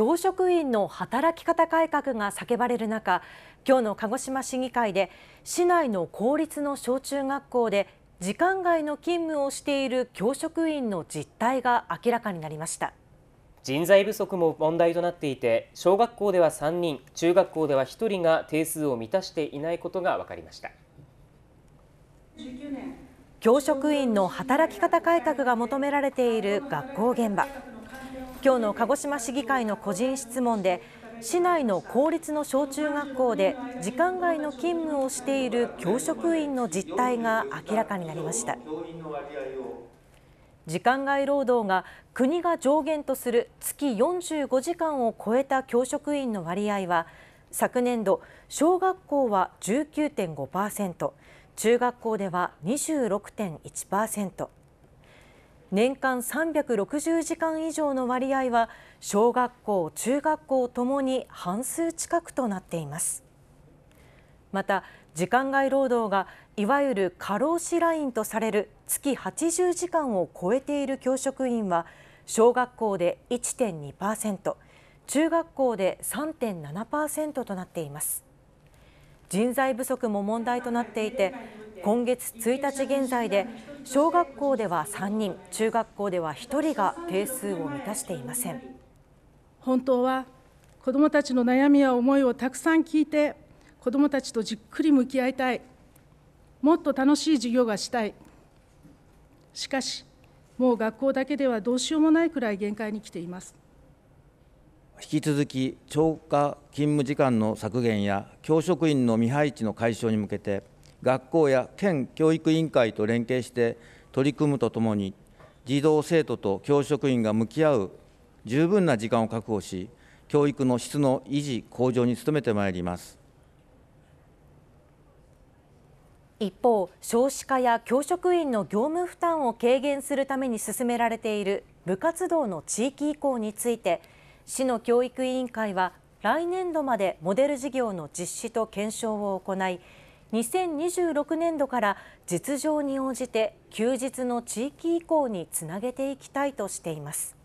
教職員の働き方改革が叫ばれる中今日の鹿児島市議会で市内の公立の小中学校で時間外の勤務をしている教職員の実態が明らかになりました人材不足も問題となっていて小学校では3人中学校では1人が定数を満たしていないことが分かりました教職員の働き方改革が求められている学校現場今日の鹿児島市議会の個人質問で市内の公立の小中学校で時間外の勤務をしている教職員の実態が明らかになりました時間外労働が国が上限とする月45時間を超えた教職員の割合は昨年度小学校は19.5%中学校では26.1%。年間360時間以上の割合は小学校、中学校ともに半数近くとなっています。また時間外労働がいわゆる過労死ラインとされる月80時間を超えている教職員は小学校で1.2%中学校で3.7%となっています人材不足も問題となっていて今月1日現在で小学校では3人中学校では1人が定数を満たしていません本当は子どもたちの悩みや思いをたくさん聞いて子どもたちとじっくり向き合いたいもっと楽しい授業がしたいしかしもう学校だけではどうしようもないくらい限界に来ています引き続き超過勤務時間の削減や教職員の未配置の解消に向けて学校や県教育委員会と連携して取り組むとともに児童生徒と教職員が向き合う十分な時間を確保し教育の質の維持向上に努めてまいります一方少子化や教職員の業務負担を軽減するために進められている部活動の地域移行について市の教育委員会は来年度までモデル事業の実施と検証を行い2026年度から実情に応じて休日の地域移行につなげていきたいとしています。